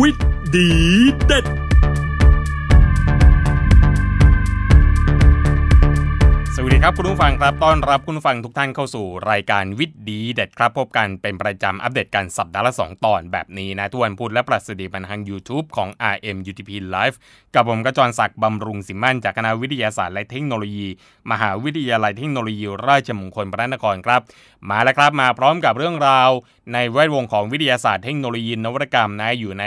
วิธีเด็ดครับคุณผู้ฟังครับต้อนรับคุณผู้ฟังทุกท่านเข้าสู่ รายการวิทย์ดีเด็ดครับ พบกันเป็นประจำอัปเดตการสัปดาห์ละ2ตอนแบบนี้นะทุกวันพุธและประสิทธิบันทาง YouTube ของ RM UTP Live กับผมกระจรศักดิ์บำรุงสิมั่น จากคณะวิทยาศาสตร์และเทคโนโลยี มหาวิทยาลัยเทคโนโลยี ราชมงคลพระนครครับมาแล้วครับมาพร้อมกับเรื่องราว ในแวดวงของวิทยาศาสตร์เทคโนโลยี นวัตกรรมนะอยู่ใน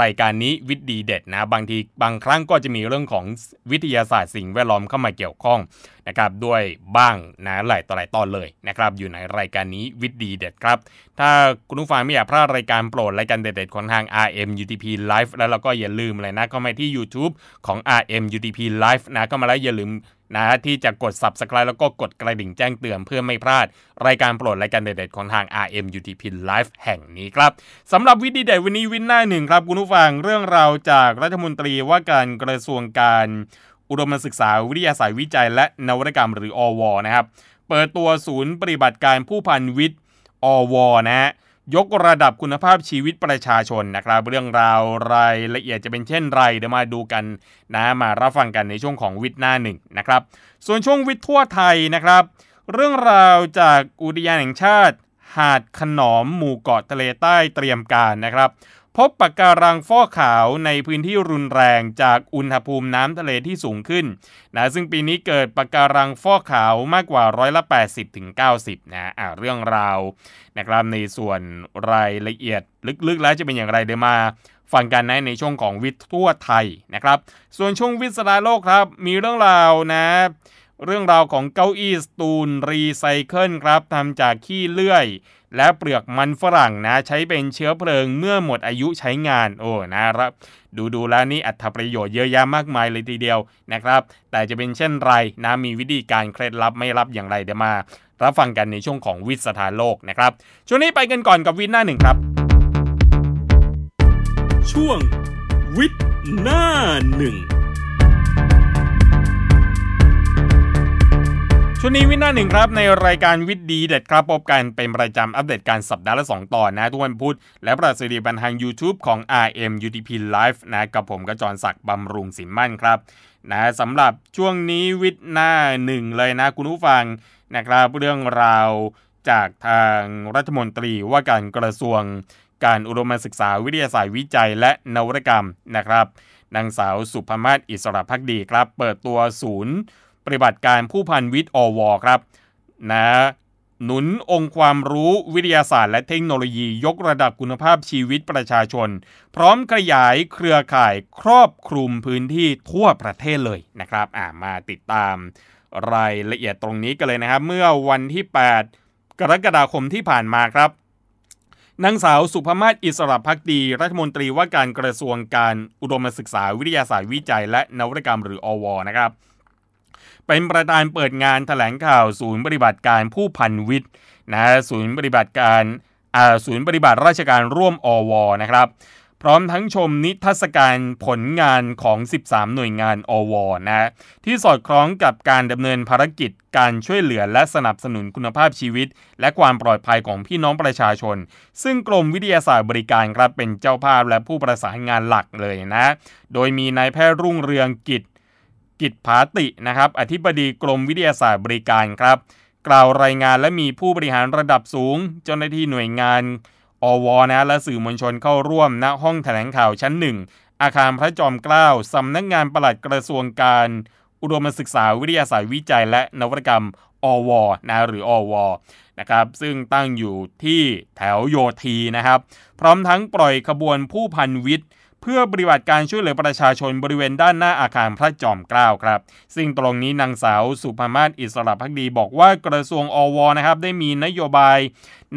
รายการนี้วิทย์ดีเด็ดนะบางที บางครั้งก็จะมีเรื่องของวิทยาศาสตร์ สิ่งแวดล้อมเข้ามาเกี่ยวข้องนะครับด้วยบ้างนะหลายต่อหลายตอนเลยนะครับอยู่ในรายการนี้วิดดีเด็ดครับ ถ้าคุณผู้ฟังไม่อยากพลาดรายการโปรดรายการเด็ดๆของทาง RM UTP Live แล้วเราก็อย่าลืมเลยนะเข้ามาที่ YouTube ของ RM UTP Live นะก็มาแล้วอย่าลืมนะที่จะกด subscribe แล้วก็กดกระดิ่งแจ้งเตือนเพื่อไม่พลาดรายการโปรดรายการเด็ดๆ ของทาง RM UTP Live แห่งนี้ครับสำหรับวิดีเด็ดวันนี้วินหน้าหนึ่งครับคุณผู้ฟังเรื่องราวจากรัฐมนตรีว่าการกระทรวงการอุดมศึกษาวิทยาศาสตร์วิจัย และนวัตกรรมหรือ อว นะครับ เปิดตัวศูนย์ปฏิบัติการผู้พันวิทย์อว นะฮะยกระดับคุณภาพชีวิตประชาชนนะครับ เรื่องราวรายละเอียดจะเป็นเช่นไรเดี๋ยวมาดูกันนะมารับฟังกันในช่วงของวิทย์หน้าหนึ่งนะครับ ส่วนช่วงวิทย์ทั่วไทยนะครับ เรื่องราวจากอุทยานแห่งชาติ หาดขนอมหมู่เกาะทะเลใต้เตรียมการนะครับพบปะการังฟอกขาวในพื้นที่รุนแรงจากอุณหภูมิน้ำทะเลที่สูงขึ้นนะซึ่งปีนี้เกิดปะการังฟอกขาวมากกว่าร้อยละ80ถึง90นะอ่าเรื่องราวนะครับในส่วนรายละเอียดลึกๆ แล้วจะเป็นอย่างไรเดี๋ยวมา ฟังกันในในช่วงของวิทย์ทั่วไทยนะครับ ส่วนช่วงวิศนาโลกครับมีเรื่องราวนะเรื่องราวของเก้าอี้สตูนรีไซเคิลครับทำจากขี้เลื่อย และเปลือกมันฝรั่งนะใช้เป็นเชื้อเพลิงเมื่อหมดอายุใช้งาน โอ้นะครับ ดูดูแล้วนี่อัตประโยชน์เยอะแยะมากมายเลยทีเดียวนะครับ แต่จะเป็นเช่นไรนะมีวิธีการเคล็ดลับไม่รับอย่างไรเดี๋ยวมา รับฟังกันในช่วงของวิทยสถานโลกนะครับ ช่วงนี้ไปกันก่อนกับวิทย์หน้าหนึ่งครับ ช่วงวิทย์หน้าหนึ่งวันนี้วินาหนึ่งครับในรายการวิดดีเด็ดครับพบกันเป็นประจำอัปเดต การสัปดาห์ละ2ตอนนะทุกวันพุธและประสิทธิบันทาง YouTube ของ RM UTP Live นะกับผมกระจรศักดิ์บำรุงสินมั่นครับนะสำหรับช่วงนี้วิดหน้าหนึ่งเลยนะ คุณผู้ฟังนะครับ เรื่องราวจากทางรัฐมนตรีว่าการกระทรวงการอุดมศึกษา วิทยาศาสตร์วิจัยและนวัตกรรมนะครับนางสาวสุภมาศอิสระพักดีครับ เปิดตัวศูนย์ปฏิบัติการผู้พันวิทย์อวครับนะ หนุนองค์ความรู้วิทยาศาสตร์และเทคโนโลยี ยกระดับคุณภาพชีวิตประชาชน พร้อมขยายเครือข่ายครอบคลุมพื้นที่ทั่วประเทศเลยนะครับ อ่ามาติดตามรายละเอียดตรงนี้กันเลยนะครับ เมื่อวันที่ 8 กรกฎาคมที่ผ่านมาครับนางสาวสุภมาศอิสระพักดี รัฐมนตรีว่าการกระทรวงการอุดมศึกษาวิทยาศาสตร์วิจัย และนวัตกรรมหรืออวนะครับเป็นประธานเปิดงานถแถลงข่าวศูนย์ปฏิบัติการผู้พันวิทย์นะศูนย์ปฏิบัติการศูนย์ปฏิบัติราชการร่วม อวนะครับพร้อมทั้งชมนิทรรศการผลงานของ 13 หน่วยงาน อวนะที่สอดคล้องกับการดำเนินภารกิจการช่วยเหลือและสนับสนุนคุณภาพชีวิต และความปลอดภัยของพี่น้องประชาชน ซึ่งกรมวิทยาศาสตร์บริการครับเป็นเจ้าภาพและผู้ประสานงานหลักเลยนะโดยมีนายแพทย์รุ่งเรืองกิจกิจผาตินะครับอธิบดีกรมวิทยาศาสตร์บริการครับ กล่าวรายงานและมีผู้บริหารระดับสูงเจ้าหน้าที่หน่วยงาน อวนะและสื่อมวลชนเข้าร่วม ณห้องแถลงข่าวชั้นหนึ่ง อาคารพระจอมเกล้าสำนักงงานปลัดกระทรวงการ อุดมศึกษาวิทยาศาสตร์วิจัย และนวัตกรรม อวนะหรืออวนะครับซึ่งตั้งอยู่ที่แถวโยธีนะครับ พร้อมทั้งปล่อยขบวนผู้พันวิทย์พื่อปฏิบัติการช่วยเหลือประชาชนบริเวณด้านหน้าอาคารพระจอมเกล้าครับซึ่งตรงนี้นางสาวสุภามาศอิสระพักดีบอกว่ากระทรวงอวนะครับได้มีนโยบาย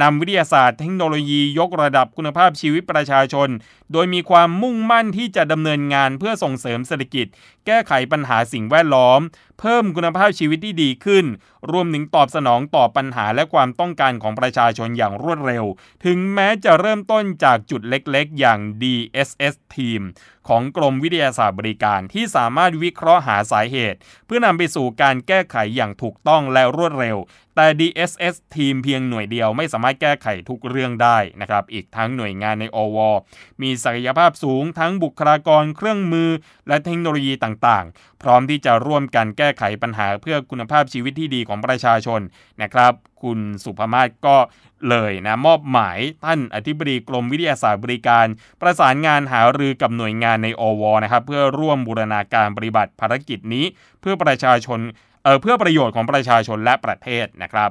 นำวิทยาศาสตร์เทคโนโลยียกระดับคุณภาพชีวิตประชาชน โดยมีความมุ่งมั่นที่จะดำเนินงานเพื่อส่งเสริมเศรษฐกิจ แก้ไขปัญหาสิ่งแวดล้อม เพิ่มคุณภาพชีวิตที่ดีขึ้น รวมถึงตอบสนองต่อปัญหาและความต้องการของประชาชนอย่างรวดเร็ว ถึงแม้จะเริ่มต้นจากจุดเล็กๆ อย่าง DSS Team ของกรมวิทยาศาสตร์บริการที่สามารถวิเคราะห์หาสาเหตุ เพื่อนำไปสู่การแก้ไขอย่างถูกต้องและรวดเร็วแต่ DSS ทีมเพียงหน่วยเดียวไม่สามารถแก้ไขทุกเรื่องได้นะครับ อีกทั้งหน่วยงานในอว มีศักยภาพสูงทั้งบุคลากรเครื่องมือ และเทคโนโลยีต่าง ๆ พร้อมที่จะร่วมกันแก้ไขปัญหาเพื่อคุณภาพชีวิตที่ดีของประชาชนนะครับคุณสุภมาศก็เลยนะมอบหมายท่านอธิบดีกรมวิทยาศาสตร์บริการประสานงานหารือกับหน่วยงานในอวนะครับเพื่อร่วมบูรณาการปฏิบัติภารกิจนี้ เพื่อประชาชนเพื่อประโยชน์ของประชาชนและประเทศนะครับ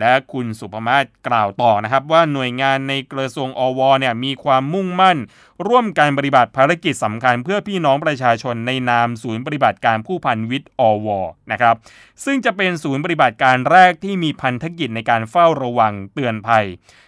และคุณสุภมาศกล่าวต่อนะครับว่าหน่วยงานในกระทรวง อวเนี่ยมีความมุ่งมั่น ร่วมการปฏิบัติภารกิจสำคัญเพื่อพี่น้องประชาชนในนามศูนย์ปฏิบัติการผู้พันวิทย์อวนะครับซึ่งจะเป็นศูนย์ปฏิบัติการแรกที่มีพันธกิจในการเฝ้าระวังเตือนภัย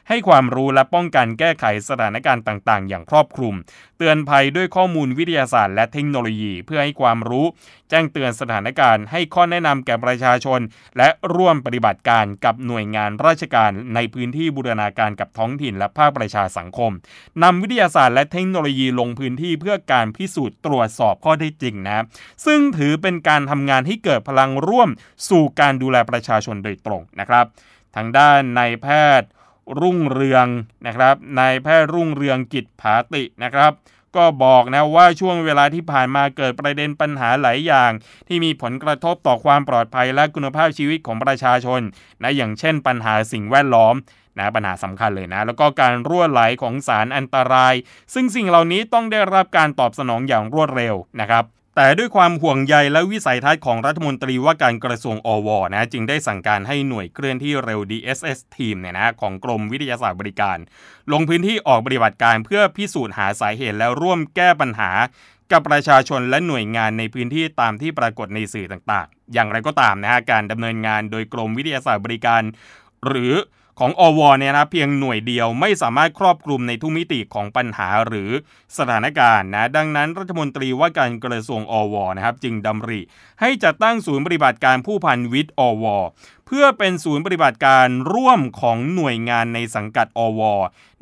ให้ความรู้และป้องกันแก้ไขสถานการณ์ต่างๆ อย่างครอบคลุม เตือนภัยด้วยข้อมูลวิทยาศาสตร์ และเทคโนโลยีเพื่อให้ความรู้ แจ้งเตือนสถานการณ์ให้ข้อแนะนำแก่ประชาชน และร่วมปฏิบัติการกับหน่วยงานราชการในพื้นที่บูรณาการกับท้องถิ่นและภาคประชาสังคม นำวิทยาศาสตร์และเทคโนโลยีลงพื้นที่เพื่อการพิสูจน์ตรวจสอบข้อเท็จจริงนะ ซึ่งถือเป็นการทำงานที่เกิดพลังร่วมสู่การดูแลประชาชนโดยตรงนะครับ ทางด้านนายแพทย์รุ่งเรืองนะครับนายแพทย์รุ่งเรืองกิจผาตินะครับ ก็บอกนะว่าช่วงเวลาที่ผ่านมาเกิดประเด็นปัญหาหลายอย่าง ที่มีผลกระทบต่อความปลอดภัยและคุณภาพชีวิตของประชาชนนะอย่างเช่น ปัญหาสิ่งแวดล้อมนะปัญหาสำคัญเลยนะ แล้วก็การรั่วไหลของสารอันตราย ซึ่งสิ่งเหล่านี้ต้องได้รับการตอบสนองอย่างรวดเร็วนะครับแต่ด้วยความห่วงใยและวิสัยทัศน์ของรัฐมนตรีว่าการกระทรวงอวนะจึงได้สั่งการให้หน่วยเคลื่อนที่เร็ว DSS ทีมเนี่ยนะของกรมวิทยาศาสตร์บริการ ลงพื้นที่ออกปฏิบัติการเพื่อพิสูจน์หาสาเหตุแล้วร่วมแก้ปัญหา กับประชาชนและหน่วยงานในพื้นที่ตามที่ปรากฏในสื่อต่างๆ อย่างไรก็ตามนะฮะการดำเนินงานโดยกรมวิทยาศาสตร์บริการ หรือของอวเนี่ยนะเพียงหน่วยเดียวไม่สามารถครอบคลุมในทุกมิติของปัญหาหรือสถานการณ์นะดังนั้น รัฐมนตรีว่าการกระทรวงอวนะครับจึงดำริ ให้จัดตั้งศูนย์ปฏิบัติการผู้พันวิทย์อวเพื่อเป็นศูนย์ปฏิบัติการร่วมของหน่วยงานในสังกัดอว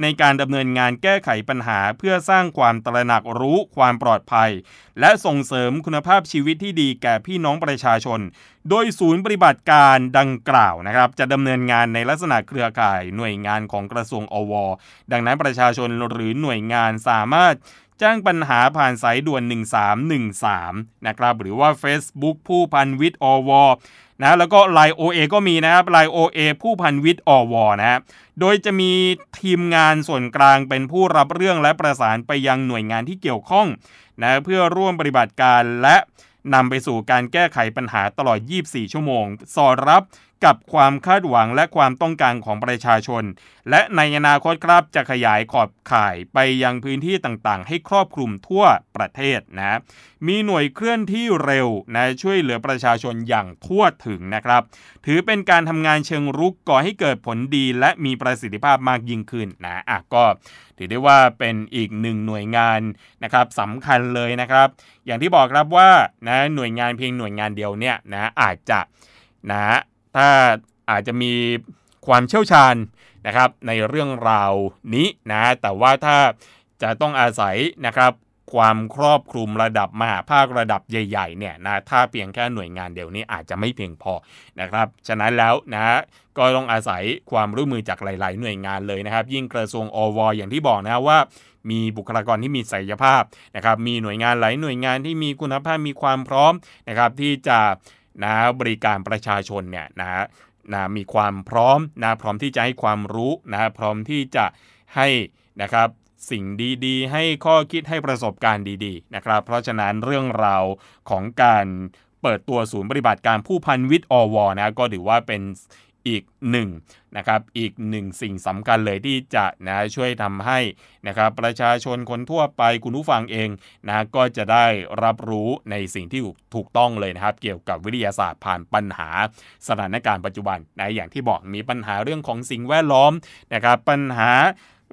ในการดำเนินงานแก้ไขปัญหาเพื่อสร้างความตระหนักรู้ความปลอดภัย และส่งเสริมคุณภาพชีวิตที่ดีแก่พี่น้องประชาชน โดยศูนย์ปฏิบัติการดังกล่าวนะครับจะดำเนินงานในลักษณะเครือข่ายหน่วยงานของกระทรวงอวดังนั้นประชาชนหรือหน่วยงานสามารถแจ้งปัญหาผ่านสายด่วน 1313 นะครับหรือว่า Facebook ผู้พันวิทย์อวนะแล้วก็ไลโอเอก็มีนะครับไลโอเอผู้พันวิทย์อวนะโดยจะมีทีมงานส่วนกลางเป็นผู้รับเรื่องและประสานไปยังหน่วยงานที่เกี่ยวข้องนะเพื่อร่วมปฏิบัติการและนำไปสู่การแก้ไขปัญหาตลอด 24 ชั่วโมง สอดรับกับความคาดหวังและความต้องการของประชาชน และในอนาคตครับจะขยายขอบข่ายไปยังพื้นที่ต่างๆ ให้ครอบคลุมทั่วประเทศนะมีหน่วยเคลื่อนที่เร็วนะช่วยเหลือประชาชนอย่างทั่วถึงนะครับ ถือเป็นการทำงานเชิงรุกก่อให้เกิดผลดี และมีประสิทธิภาพมากยิ่งขึ้นนะอ่ะก็ถือได้ว่าเป็นอีกหนึ่งหน่วยงานนะครับสำคัญเลยนะครับ อย่างที่บอกครับว่านะหน่วยงานเพียงหน่วยงานเดียวเนี่ยนะอาจจะนะถ้าอาจจะมีความเชี่ยวชาญนะครับ ในเรื่องราวนี้นะแต่ว่าถ้าจะต้องอาศัยนะครับความครอบคลุมระดับมหาภาค ระดับใหญ่ๆเนี่ยนะถ้าเพียงแค่หน่วยงานเดียวนี้อาจจะไม่เพียงพอนะครับ ฉะนั้นแล้วนะก็ต้องอาศัยความร่วมมือจากหลายๆ หน่วยงานเลยนะครับ ยิ่งกระทรวงอวอย่างที่บอกนะว่ามีบุคลากรที่มีศักยภาพนะครับมีหน่วยงานหลายหน่วยงานที่มีคุณภาพมีความพร้อมนะครับ ที่จะนะบริการประชาชนเนี่ยนะนะมีความพร้อมนะพร้อมที่จะให้ความรู้นะพร้อมที่จะให้นะครับสิ่งดีๆ ให้ข้อคิดให้ประสบการณ์ดีๆนะครับเพราะฉะนั้นเรื่องราวของการเปิดตัวศูนย์ปฏิบัติการผู้พันวิทย์อวนะก็ถือว่าเป็นอีกหนึ่งนะครับอีกหนึ่งสิ่งสำคัญเลยที่จะนะช่วยทำให้นะครับประชาชนคนทั่วไป คุณผู้ฟังเองนะก็จะได้รับรู้ในสิ่งที่ถูกต้องเลยนะครับเกี่ยวกับวิทยาศาสตร์ผ่านปัญหาสถานการณ์ปัจจุบันนะอย่างที่บอกมีปัญหาเรื่องของสิ่งแวดล้อมนะครับปัญหา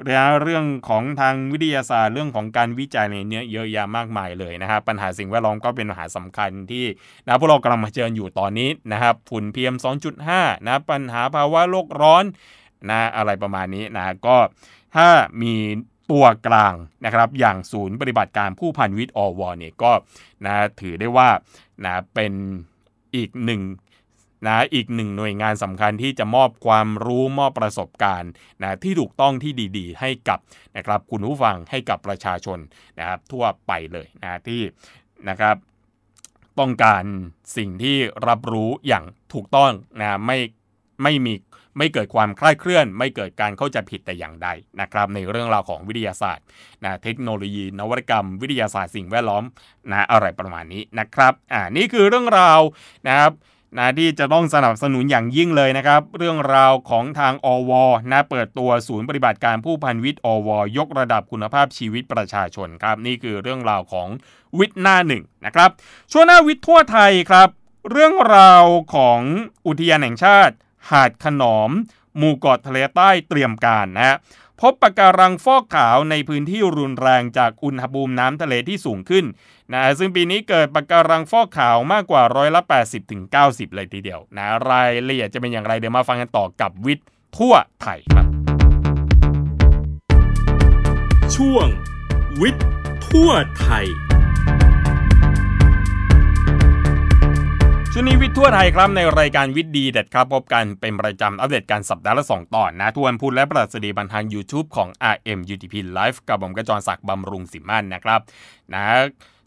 และเรื่องของทางวิทยาศาสตร์เรื่องของการวิจัยในเนี้ยเยอะแยะมากมายเลยนะครับปัญหาสิ่งแวดล้อมก็เป็นปัญหาสำคัญที่นะพวกเรากำลังมาเจออยู่ตอนนี้นะครับฝุ่นเพีดห2.5นะปัญหาภาวะโลกร้อนนะอะไรประมาณนี้นะก็ถ้ามีตัวกลางนะครับอย่างศูนย์ปฏิบัติการผู้พันวิทย์อวเนี่ยก็นะถือได้ว่านะเป็นอีกหนึ่งนะอีกหนึ่งหน่วยงานสำคัญที่จะมอบความรู้มอบประสบการณ์นะที่ถูกต้องที่ดีๆ ให้กับนะครับคุณผู้ฟังให้กับประชาชนนะครับ ทั่วไปเลยนะที่นะครับต้องการสิ่งที่รับรู้อย่างถูกต้องนะไม่ไม่มีไม่เกิดความคลาดเคลื่อน ไม่เกิดการเข้าใจผิดแต่อย่างใดนะครับ ในเรื่องราวของวิทยาศาสตร์นะเทคโนโลยีนวัตกรรมวิทยาศาสตร์สิ่งแวดล้อมนะอะไรประมาณนี้นะครับอ่านี่คือเรื่องราวนะครับนะที่จะต้องสนับสนุนอย่างยิ่งเลยนะครับ เรื่องราวของทางอว นะเปิดตัวศูนย์ปฏิบัติการผู้พันวิทย์อว ยกระดับคุณภาพชีวิตประชาชนครับนี่คือเรื่องราวของวิทย์หน้าหนึ่งนะครับช่วงหน้าวิทย์ทั่วไทยครับ เรื่องราวของอุทยานแห่งชาติหาดขนอมหมู่เกาะทะเลใต้เตรียมการนะฮะพบปะการังฟอกขาวในพื้นที่รุนแรงจากอุณหภูมิน้ำทะเลที่สูงขึ้นนะซึ่งปีนี้เกิดปะการังฟอกขาวมากกว่าร้อยละ80ถึง90 เลยทีเดียวนะรายละเอียดจะเป็นอย่างไร เดี๋ยวมาฟังกันต่อกับวิทย์ทั่วไทยครับช่วงวิทย์ทั่วไทยช่วงนี้วิทย์ทั่วไทยครับในรายการวิทย์ดีเด็ดครับพบกันเป็นประจำอัปเดตการสัปดาห์ละ2ตอนนะทวนพูดและประสดีบันทาง YouTube ของ RMUTP Live กับผมกระจรศักดิ์บำรุงสิมันนะครับนะ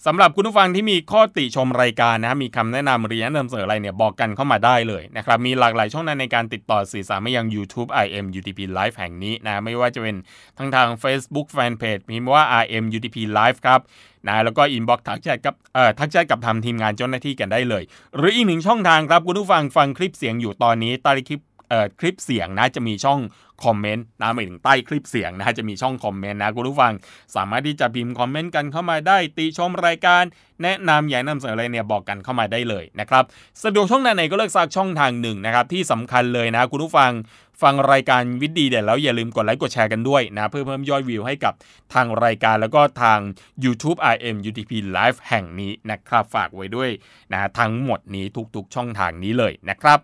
สำหรับคุณผู้ฟังที่มีข้อติชมรายการนะมีคำแนะนำหรือแนะนำเสนออะไรเนี่ย บอกกันเข้ามาได้เลยนะครับ มีหลากหลายช่องทางในการติดต่อสื่อสารมายัง YouTube IM UTP Live แห่งนี้นะไม่ว่าจะเป็นทั้งทาง Facebook Fanpage พิมพ์ว่า IM UTP Live ครับนะแล้วก็อินบ็อกซ์ทักแชทกับเอ่อทักแชทกับทาทีมงานเจ้าหน้าที่กันได้เลย หรืออีกหนึ่งช่องทางครับคุณผู้ฟังฟังคลิปเสียงอยู่ตอนนี้ใต้คลิปคลิปเสียงนะจะมีช่องคอมเมนต์นะหมายถึงใต้คลิปเสียงนะจะมีช่องคอมเมนต์นะคุณผู้ฟัง สามารถที่จะพิมพ์คอมเมนต์กันเข้ามาได้ ติชมรายการแนะนำอย่างนำเสนออะไรเนี่ยบอกกันเข้ามาได้เลยนะครับสะดวกช่องไหนก็เลือกสักช่องทางหนึ่งนะครับที่สำคัญเลยนะคุณผู้ฟังฟังรายการวิดดีเด็ดแล้วอย่าลืมกดไลค์กดแชร์กันด้วยนะ เพื่อเพิ่มยอดวิวให้กับทางรายการแล้วก็ทาง YouTube IM UTP Live แห่งนี้นะครับฝากไว้ด้วยนะทั้งหมดนี้ทุกๆช่องทางนี้เลยนะครับ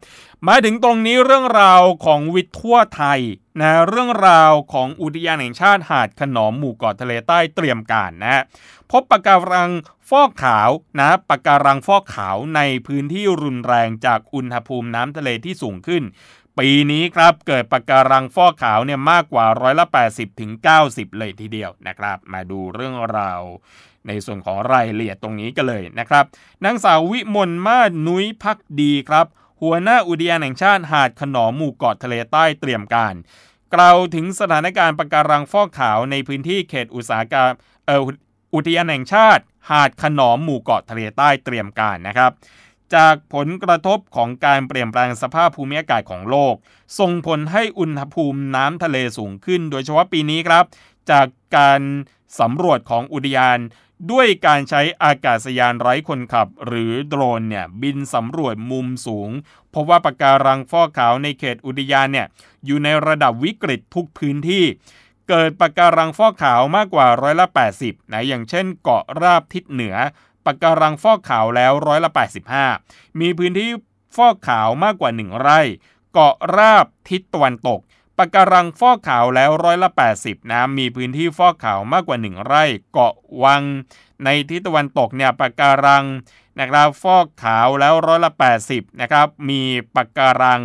มาถึงตรงนี้เรื่องราวของวิทย์ทั่วไทยนะเรื่องราวของอุทยานแห่งชาติหาดขนอมหมู่เกาะทะเลใต้เตรียมการนะพบปะการังฟอกขาวนะปะการังฟอกขาวในพื้นที่รุนแรงจากอุณหภูมิน้ำทะเลที่สูงขึ้นปีนี้ครับเกิดปะการังฟอกขาวเนี่ยมากกว่าร้อยละ80ถึง90 เลยทีเดียวนะครับ มาดูเรื่องราวในส่วนของรายละเอียดตรงนี้กันเลยนะครับนางสาววิมลมาศนุ้ยพักดีครับ หัวหน้าอุทยานแห่งชาติ หาดขนอมหมู่เกาะทะเลใต้เตรียมการกล่าวถึงสถานการณ์ปะการังฟอกขาวในพื้นที่เขตอุตสาหกรรมอุทยานแห่งชาติ หาดขนอมหมู่เกาะทะเลใต้เตรียมการนะครับจากผลกระทบของการเปลี่ยนแปลงสภาพภูมิอากาศของโลก ส่งผลให้อุณหภูมิน้ำทะเลสูงขึ้น โดยเฉพาะปีนี้ครับ จากการสำรวจของอุทยาน ด้วยการใช้อากาศยานไร้คนขับหรือโดรนเนี่ยบินสำรวจมุมสูง พบว่าปะการังฟอกขาวในเขตอุทยานเนี่ยอยู่ในระดับวิกฤตทุกพื้นที่ เกิดปะการังฟอกขาวมากกว่าร้อยละ80นะอย่างเช่น เกาะราบทิศเหนือปะการังฟอกขาวแล้วร้อยละ85 มีพื้นที่ฟอกขาวมากกว่า 1 ไร่ เกาะราบทิศตะวันตกปะการังฟอกขาวแล้วร้อยละ80นะมีพื้นที่ฟอกขาวมากกว่า 1 ไร่ เกาะวัง ในทิศตะวันตกเนี่ยปะการัง นะครับฟอกขาวแล้วร้อยละ80นะครับ มีปะการัง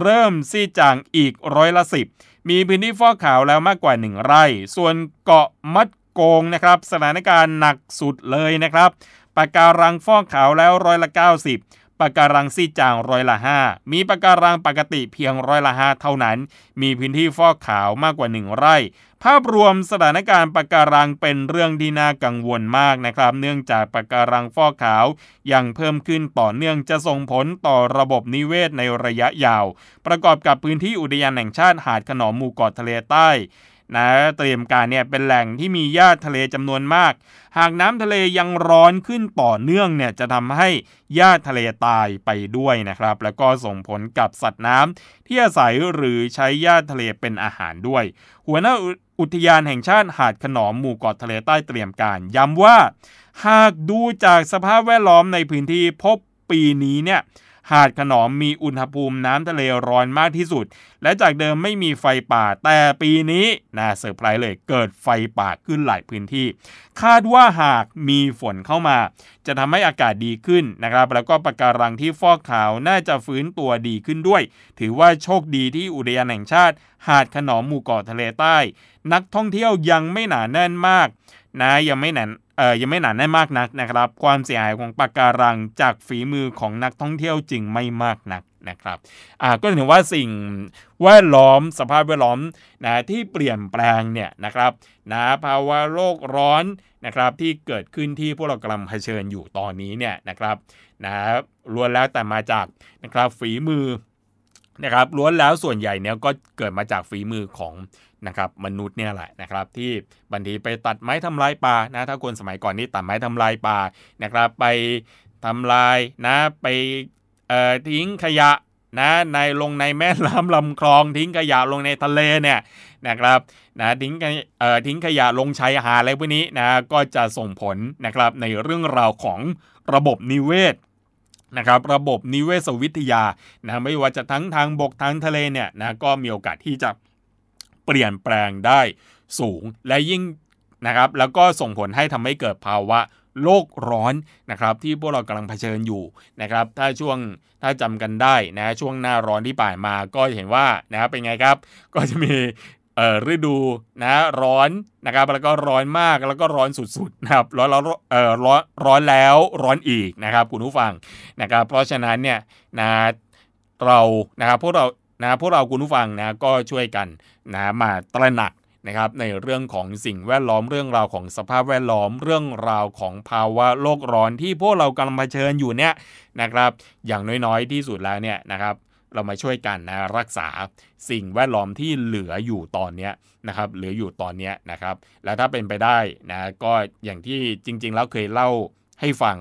เริ่มซีจางอีกร้อยละ 10 มีพื้นที่ฟอกขาวแล้วมากกว่า 1 ไร่ ส่วนเกาะมัดโกงนะครับสถานการณ์หนักสุดเลยนะครับปากการังฟอกขาวแล้วร้อยละ 90ปากการังซีจางร้อยละ 5 มีปากการังปกติเพียงร้อยละ5เท่านั้นมีพื้นที่ฟอกขาวมากกว่า1ไร่ ภาพรวมสถานการณ์ปะการังเป็นเรื่องที่น่ากังวลมากนะครับเนื่องจากปะการังฟอกขาว ยังเพิ่มขึ้นต่อเนื่องจะส่งผลต่อระบบนิเวศในระยะยาว ประกอบกับพื้นที่อุทยานแห่งชาติหาดขนอมหมู่เกาะทะเลใต้นะเตรียมการเนี่ยเป็นแหล่งที่มีหญ้าทะเลจำนวนมาก หากน้ำทะเลยังร้อนขึ้นต่อเนื่องเนี่ยจะทำให้หญ้าทะเลตายไปด้วยนะครับ แล้วก็ส่งผลกับสัตว์น้ำ ที่อาศัยหรือใช้หญ้าทะเลเป็นอาหารด้วย หัวหน้าอุทยานแห่งชาติหาดขนอมหมู่เกาะทะเลใต้เตรียมการย้ำว่า หากดูจากสภาพแวดล้อมในพื้นที่พบปีนี้เนี่ยหาดขนอมมีอุณหภูมิน้ำทะเลร้อนมากที่สุด และจากเดิมไม่มีไฟป่า แต่ปีนี้ น่าเซอร์ไพรส์เลยเกิดไฟป่าขึ้นหลายพื้นที่ คาดว่าหากมีฝนเข้ามา จะทำให้อากาศดีขึ้นนะครับ แล้วก็ปะการังที่ฟอกขาวน่าจะฟื้นตัวดีขึ้นด้วย ถือว่าโชคดีที่อุทยานแห่งชาติ หาดขนอมหมู่เกาะทะเลใต้ นักท่องเที่ยวยังไม่หนาแน่นมากนะยังไม่หนาเอ่อยังไม่หนาแน่นมากนักนะครับ ความเสียหายของปะกการังจากฝีมือของนักท่องเที่ยวจึงไม่มากนักนะครับอ่าก็ถือว่าสิ่งแวดล้อมสภาพแวดล้อมนะที่เปลี่ยนแปลงเนี่ยนะครับนะภาวะโลกร้อนนะครับที่เกิดขึ้นที่พวกเรากำลังเผชิญอยู่ตอนนี้เนี่ยนะครับนะรวนแล้วแต่มาจากนะครับฝีมือนะครับล้วนแล้วส่วนใหญ่เนี่ยก็เกิดมาจากฝีมือของนะครับมนุษย์เนี่ยแหละนะครับ ที่บางทีไปตัดไม้ทำลายป่านะถ้าคนสมัยก่อนนี่ตัดไม้ทำลายป่านะครับ ไปทำลายนะไปทิ้งขยะนะในลงในแม่น้ำลำคลอง ทิ้งขยะลงในทะเลเนี่ยนะครับนะทิ้งทิ้งขยะลงชายหาดอะไรพวกนี้นะก็จะส่งผลนะครับในเรื่องราวของระบบนิเวศนะครับระบบนิเวศวิทยานะไม่ว่าจะทั้งทางบกทางทะเลเนี่ยนะก็มีโอกาสที่จะเปลี่ยนแปลงได้สูงและยิ่งนะครับ แล้วก็ส่งผลให้ทำให้เกิดภาวะ โลกร้อนนะครับ ที่พวกเรากำลังเผชิญอยู่นะครับ ถ้าช่วงถ้าจำกันได้นะช่วงหน้าร้อนที่ผ่านมา ก็เห็นว่านะครับเป็นไงครับก็จะมีฤดูนะร้อนนะครับ แล้วก็ร้อนมากแล้วก็ร้อนสุด ๆนะครับ ร้อนแล้วเอ่อร้อนร้อนแล้วร้อนอีกนะครับคุณผู้ฟังนะครับ เพราะฉะนั้นเนี่ยนะเรานะครับพวกเรานะพวกเราคุณผู้ฟังนะก็ช่วยกันนะมาตระหนักนะครับ ในเรื่องของสิ่งแวดล้อมเรื่องราวของสภาพแวดล้อมเรื่องราวของภาวะโลกร้อนที่พวกเรากำลังเผชิญอยู่เนี่ยนะครับ อย่างน้อยๆ ที่สุดแล้วเนี่ยนะครับเรามาช่วยกันนะรักษาสิ่งแวดล้อมที่เหลืออยู่ตอนนี้นะครับเหลืออยู่ตอนนี้นะครับแล้วถ้าเป็นไปได้นะก็อย่างที่จริงๆแล้วเคยเล่าให้ฟัง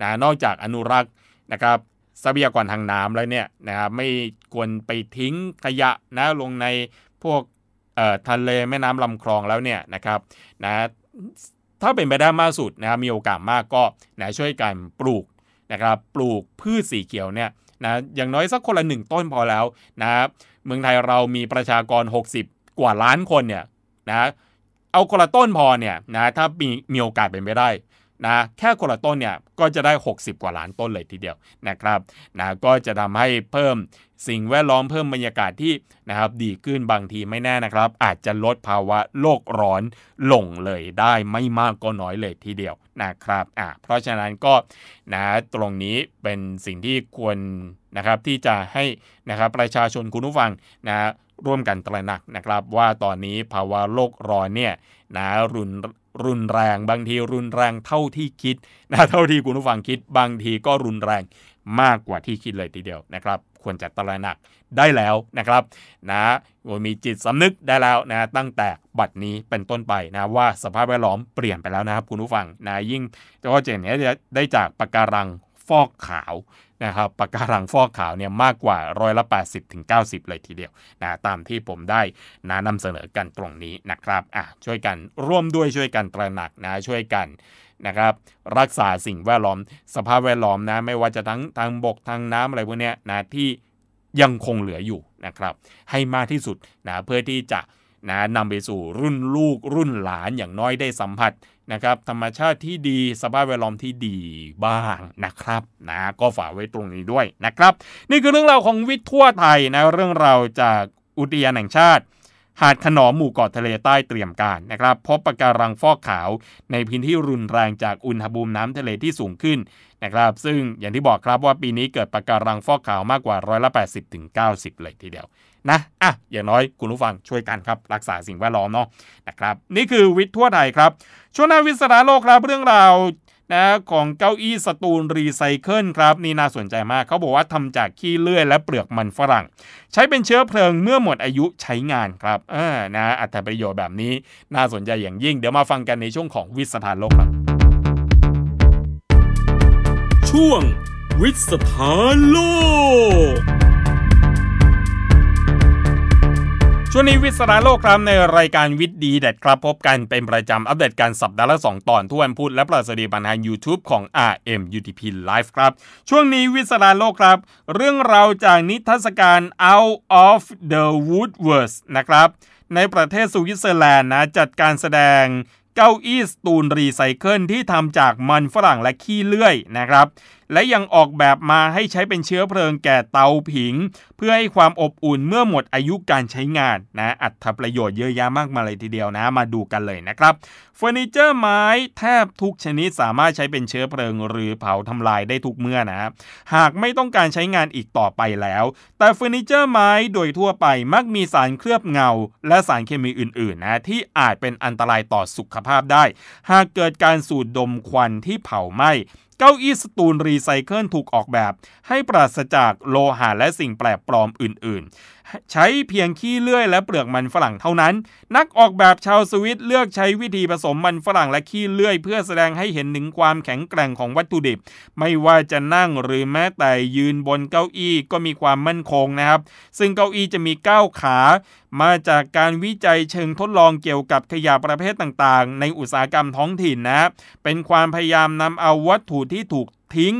นะนอกจากอนุรักษ์นะครับทรัพยากรทางน้ำแล้วเนี่ยนะครับไม่ควรไปทิ้งขยะนะลงในพวกทะเลแม่น้ำลำคลองแล้วเนี่ยนะครับนะถ้าเป็นไปได้มากสุดนะครับมีโอกาสมากก็นะช่วยกันปลูกนะครับปลูกพืชสีเขียวเนี่ยนะอย่างน้อยสักคนละหนึ่งต้นพอแล้วนะครับเมืองไทยเรามีประชากร 60 กว่าล้านคนเนี่ยนะเอาคนละต้นพอเนี่ยนะถ้ามีมีโอกาสเป็นไปได้นะแค่คนละต้นเนี่ยก็จะได้ 60 กว่าล้านต้นเลยทีเดียวนะครับนะก็จะทำให้เพิ่มสิ่งแวดล้อมเพิ่มบรรยากาศที่นะครับดีขึ้นบางทีไม่แน่นะครับ อาจจะลดภาวะโลกร้อนลงเลยได้ไม่มากก็น้อยเลยทีเดียวนะครับ อ่าเพราะฉะนั้นก็นะตรงนี้เป็นสิ่งที่ควรนะครับที่จะให้นะครับประชาชนคุณผู้ฟังนะร่วมกันตระหนักนะครับว่าตอนนี้ภาวะโลกร้อนเนี่ยนะรุนรุนแรงบางทีรุนแรงเท่าที่คิดนะเท่าที่คุณผู้ฟังคิด บางทีก็รุนแรงมากกว่าที่คิดเลยทีเดียวนะครับ ควรจะตระหนักได้แล้วนะครับ นะโดยมีจิตสำนึกได้แล้วนะตั้งแต่บัดนี้เป็นต้นไปนะว่าสภาพแวดล้อมเปลี่ยนไปแล้วนะครับคุณผู้ฟังนะยิ่งก็จะเี็นได้จากปะการังฟอกขาวนะครับปะการังฟอกขาวเนี่ยมากกว่าร้อยละ 80ถึง90 เลยทีเดียวนะตามที่ผมได้นะนำเสนอกันตรงนี้นะครับอ่ะช่วยกัน ร่วมด้วยช่วยกันตระหนักนะ ช่วยกันนะครับรักษาสิ่งแวดล้อมสภาพแวดล้อมนะไม่ว่าจะทั้งทางบกทางน้ำอะไรพวกนี้นะที่ยังคงเหลืออยู่นะครับ ให้มากที่สุดนะเพื่อที่จะนะนำไปสู่รุ่นลูกรุ่นหลานอย่างน้อยได้สัมผัสนะครับธรรมชาติที่ดีสภาพแวดล้อมที่ดีบ้างนะครับนะก็ฝากไว้ตรงนี้ด้วยนะครับ นี่คือเรื่องราวของวิทย์ทั่วไทยนะเรื่องราวจากอุทยานแห่งชาติหาดขนอมหมู่เกาะทะเลใต้เตรียมการนะครับพบปะการังฟอกขาวในพื้นที่รุนแรงจากอุณหภูมิน้ำทะเลที่สูงขึ้น นะครับ ซึ่งอย่างที่บอกครับว่าปีนี้เกิดปะการังฟอกขาว มากกว่าร้อยละแปดสิบถึงเก้าสิบเลยทีเดียว นะอ่ะ อย่างน้อย คุณผู้ฟังช่วยกันครับ รักษาสิ่งแวดล้อมเนาะนะครับนี่คือวิทย์ทั่วไทยครับช่วงหน้าวิศราโลกครับเรื่องราวนะของเก้าอี้สตูลรีไซเคิลครับ นี่น่าสนใจมากเขาบอกว่าทำจากขี้เลื่อย และเปลือกมันฝรั่ง ใช้เป็นเชื้อเพลิงเมื่อหมดอายุใช้งานครับ เออนะอัตประโยชน์แบบนี้น่าสนใจอย่างยิ่งเดี๋ยวมาฟังกันในช่วงของวิสถานโลกครับช่วงวิสถานโลกช่วงนี้วิศราโลกครับในรายการวิทย์ดีเด็ดครับพบกันเป็นประจำอัปเดตการสัปดาห์ละ2ตอนทุกวันพุธและประสดีฐ่านทาง YouTube ของ RM UTP Live ครับช่วงนี้วิศราโลกครับ เรื่องราวจากนิทรรศการ Out of the w o o d w o r k s นะครับ ในประเทศสวิตเซอร์แลนด์นะจัดการแสดงเก้าอี้สตูนรีไซเคิลที่ทำจากมันฝรั่งและขี้เลื่อยนะครับและยังออกแบบมาให้ใช้เป็นเชื้อเพลิง แก่เตาผิง เพื่อให้ความอบอุ่นเมื่อหมดอายุการใช้งานนะอัตประโยชน์เยอะแยะมากมายเลยทีเดียวนะมาดูกันเลยนะครับเฟอร์นิเจอร์ไม้แทบทุกชนิดสามารถใช้เป็นเชื้อเพลิง หรือเผาทำลายได้ทุกเมื่อนะ หากไม่ต้องการใช้งานอีกต่อไปแล้ว แต่เฟอร์นิเจอร์ไม้โดยทั่วไปมักมีสารเคลือบเงา และสารเคมีอื่นๆนะที่อาจเป็นอันตรายต่อสุขภาพได้ หากเกิดการสูดดมควันที่เผาไหม้เก้าอี้สตูลรีไซเคิลถูกออกแบบให้ปราศจากโลหะและสิ่งแปลกปลอมอื่นๆใช้เพียงขี้เลื่อย และเปลือกมันฝรั่งเท่านั้น นักออกแบบชาวสวิตเลือกใช้วิธีผสมมันฝรั่งและขี้เลื่อยเพื่อแสดงให้เห็นถึงความแข็งแกร่งของวัตถุดิบ ไม่ว่าจะนั่งหรือแม้แต่ยืนบนเก้าอี้ ก็มีความมั่นคงนะครับซึ่งเก้าอี้จะมีก้าขามาจากการวิจัยเชิงทดลองเกี่ยวกับขยะประเภทต่างๆ ในอุตสาหกรรมท้องถิ่นนะเป็นความพยายามนำเอาวัตถุที่ถูกทิ้ง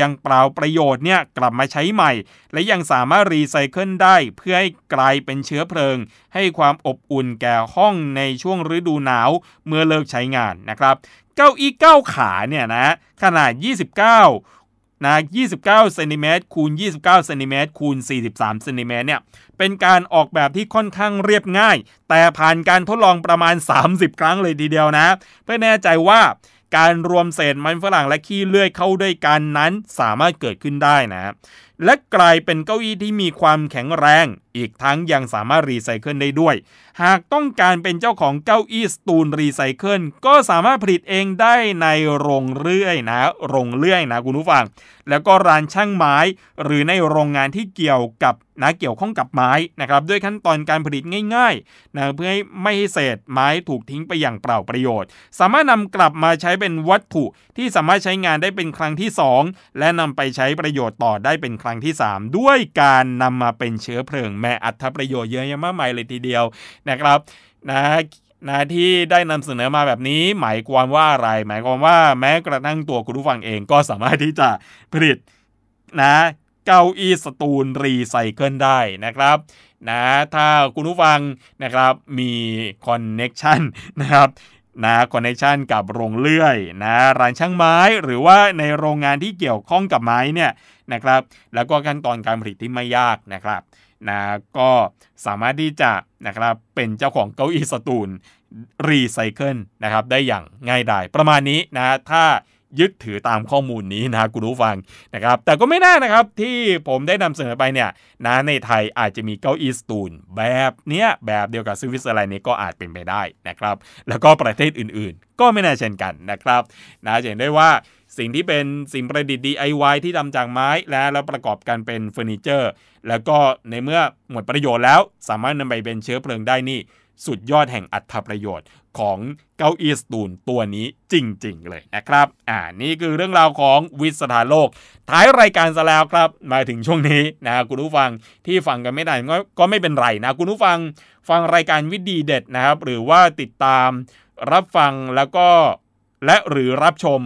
ยังเปล่าประโยชน์เนี่ยกลับมาใช้ใหม่ และยังสามารถรีไซเคิลได้ เพื่อให้กลายเป็นเชื้อเพลิง ให้ความอบอุ่นแก่ห้องในช่วงฤดูหนาวเมื่อเลิกใช้งานนะครับ เก้าอี้เก้าขาเนี่ยนะขนาด 29 นะ 29เซนติเมตรคูณ29เซนติเมตรคูณ43เซนติเมตรเนี่ยเป็นการออกแบบที่ค่อนข้างเรียบง่าย แต่ผ่านการทดลองประมาณ 30 ครั้งเลยทีเดียวนะเพื่อแน่ใจว่าการรวมเศษมันฝรั่งและขี้เลื่อยเข้าด้วยกันนั้น สามารถเกิดขึ้นได้นะ และกลายเป็นเก้าอี้ที่มีความแข็งแรงอีกทั้งยังสามารถรีไซเคิลได้ด้วย หากต้องการเป็นเจ้าของเก้าอี้สตูลรีไซเคิลก็สามารถผลิตเองได้ในโรงเรื่อยนะ โรงเลื่อยนะคุณผู้ฟัง แล้วก็ร้านช่างไม้หรือในโรงงานที่เกี่ยวกับ นะเกี่ยวข้องกับไม้นะครับด้วยขั้นตอนการผลิตง่ายๆนะเพื่อให้ไม่ให้เศษไม้ถูกทิ้งไปอย่างเปล่าประโยชน์ สามารถนำกลับมาใช้เป็นวัตถุที่สามารถใช้งานได้เป็นครั้งที่ 2 และนำไปใช้ประโยชน์ต่อได้เป็นครั้งที่ 3 ด้วยการนำมาเป็นเชื้อเพลิงแม่อัตถประโยชน์เยอะแยะมากมายเลยทีเดียวนะครับนะนะที่ได้นำเสนอมาแบบนี้ หมายความว่าอะไร หมายความว่าแม้กระทั่งตัวคุณผู้ฟังเองก็สามารถที่จะผลิตนะเก้าอี้สตูลรีไซเคิลได้นะครับนะถ้าคุณผู้ฟังนะครับมีคอนเน็กชันนะครับนะคอนเนกชันกับโรงเลื่อยนะร้านช่างไม้หรือว่าในโรงงานที่เกี่ยวข้องกับไม้เนี่ยนะครับ แล้วก็ขั้นตอนการผลิตที่ไม่ยากนะครับ นะ ก็สามารถที่จะนะครับ เป็นเจ้าของเก้าอี้สตูลรีไซเคิลนะครับ ได้อย่างง่ายดายประมาณนี้นะ ถ้ายึดถือตามข้อมูลนี้นะคุณผู้ฟังนะครับ แต่ก็ไม่น่านะครับที่ผมได้นำเสนอไปเนี่ยนะ ในไทยอาจจะมีเก้าอี้สตูลแบบเนี้ยแบบเดียวกับสวิตเซอร์แลนด์นี้ก็อาจเป็นไปได้นะครับ แล้วก็ประเทศอื่นๆ ก็ไม่น่าเช่นกันนะครับ นะเห็นได้ว่าสิ่งที่เป็นสิ่งประดิษฐ์ DIY ที่ทำจากไม้แล้วแล้วประกอบกันเป็นเฟอร์นิเจอร์ แล้วก็ในเมื่อหมดประโยชน์แล้ว สามารถนำไปเป็นเชื้อเพลิงได้นี่สุดยอดแห่งอัตประโยชน์ของเก้าอี้สตูนตัวนี้จริงๆ เลยนะครับอ่านี่คือเรื่องราวของวิสถานโลก ท้ายรายการซะแล้วครับ มาถึงช่วงนี้นะคุณผู้ฟังที่ฟังกันไม่ได้ก็ก็ไม่เป็นไรนะ คุณผู้ฟัง ฟังรายการวิดีเด็ดนะครับ หรือว่าติดตามรับฟังแล้วก็และหรือรับชม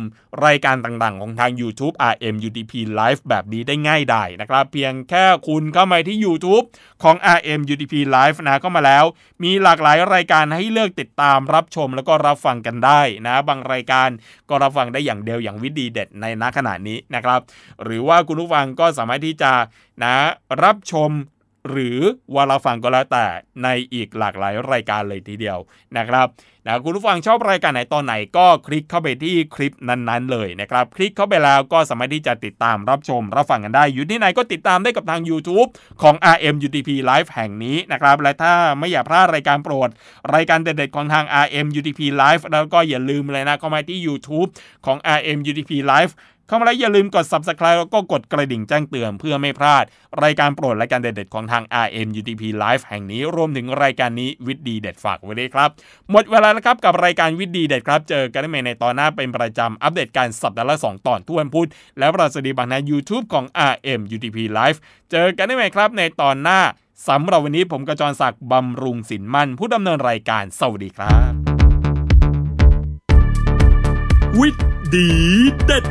รายการต่างๆ ของทาง YouTube RM UDP Live แบบนี้ได้ง่ายดายนะครับ เพียงแค่คุณเข้ามาที่ YouTube ของ RM UDP Live นะก็มาแล้ว มีหลากหลายรายการให้เลือกติดตาม รับชมแล้วก็รับฟังกันได้ นะบางรายการก็รับฟังได้อย่างเดียว อย่างวิดีเด็ดในณขณะนี้นะครับ หรือว่าคุณผู้ฟังก็สามารถที่จะนะรับชมหรือวาราฟังก็แล้วแต่ในอีกหลากหลายรายการเลยทีเดียวนะครับนะคุณผู้ฟังชอบรายการไหนตอนไหนก็คลิกเข้าไปที่คลิปนั้นๆเลยนะครับ คลิกเข้าไปแล้วก็สามารถที่จะติดตามรับชมรับฟังกันได้ อยู่ที่ไหนก็ติดตามได้กับทาง YouTube ของ RMUTP Live แห่งนี้นะครับ และถ้าไม่อยากพลาด รายการโปรด รายการเด็ดๆ ของทาง RMUTP Live แล้วก็อย่าลืมเลยนะเข้ามาที่ YouTube ของ RMUTP Live เข้ามาแล้วอย่าลืมกด subscribe แล้วก็กดกระดิ่งแจ้งเตือนเพื่อไม่พลาด รายการโปรดรายการเด็ด ๆ ของทาง RM UTP Live แห่งนี้ รวมถึงรายการนี้วิดดีเด็ดฝากไว้ด้วยครับ หมดเวลาแล้วครับ กับรายการวิดดีเด็ดครับ เจอกันใหม่ในตอนหน้าเป็นประจำ อัปเดตการ สัปดาห์ละสองตอนทุกวันพุธและประสดีบังใน YouTube ของ RM UTP Live เจอกันใหม่ครับ ในตอนหน้าสำหรับวันนี้ผมกระจรศักดิ์บำรุงสินมั่น ผู้ดำเนินรายการสวัสดีครับวิดดีเด็ด